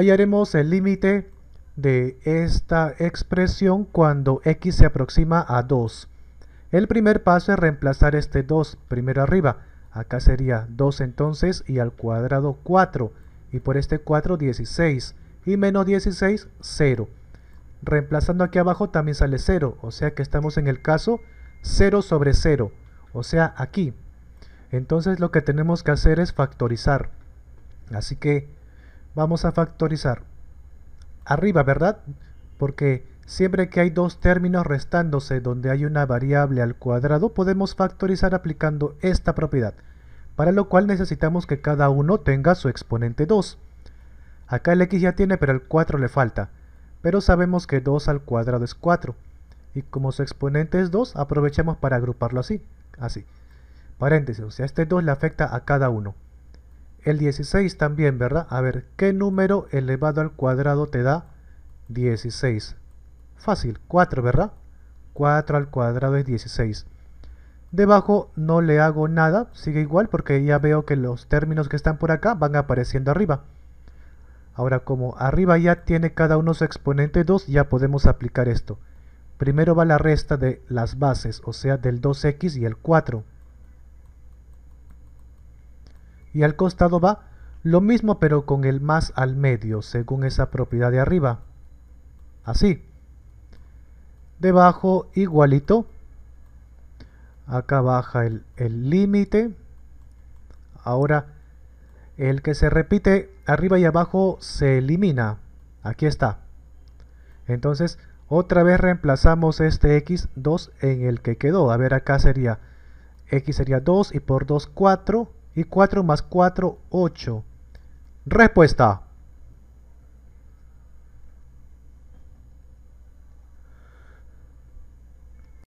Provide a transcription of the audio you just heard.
haremos el límite de esta expresión cuando x se aproxima a 2. El primer paso es reemplazar este 2 primero arriba. Acá sería 2 entonces y al cuadrado 4. Y por este 4, 16. Y menos 16, 0. Reemplazando aquí abajo también sale 0. O sea que estamos en el caso 0 sobre 0. O sea, aquí. Entonces lo que tenemos que hacer es factorizar. Así que vamos a factorizar. Arriba, ¿verdad? Porque siempre que hay dos términos restándose donde hay una variable al cuadrado, podemos factorizar aplicando esta propiedad, para lo cual necesitamos que cada uno tenga su exponente 2. Acá el x ya tiene, pero el 4 le falta. Pero sabemos que 2 al cuadrado es 4. Y como su exponente es 2, aprovechamos para agruparlo así. Así. Paréntesis, o sea, este 2 le afecta a cada uno. El 16 también, ¿verdad? A ver, ¿qué número elevado al cuadrado te da 16? Fácil, 4, ¿verdad? 4 al cuadrado es 16. Debajo no le hago nada, sigue igual porque ya veo que los términos que están por acá van apareciendo arriba. Ahora como arriba ya tiene cada uno su exponente 2, ya podemos aplicar esto. Primero va la resta de las bases, o sea del 2x y el 4 y al costado va lo mismo pero con el más al medio según esa propiedad de arriba. Así. Debajo igualito. Acá baja el límite. Ahora el que se repite arriba y abajo se elimina. Aquí está. Entonces otra vez reemplazamos este x2 en el que quedó. A ver acá sería x sería 2 y por 2 4 y 4 más 4, 8. Respuesta.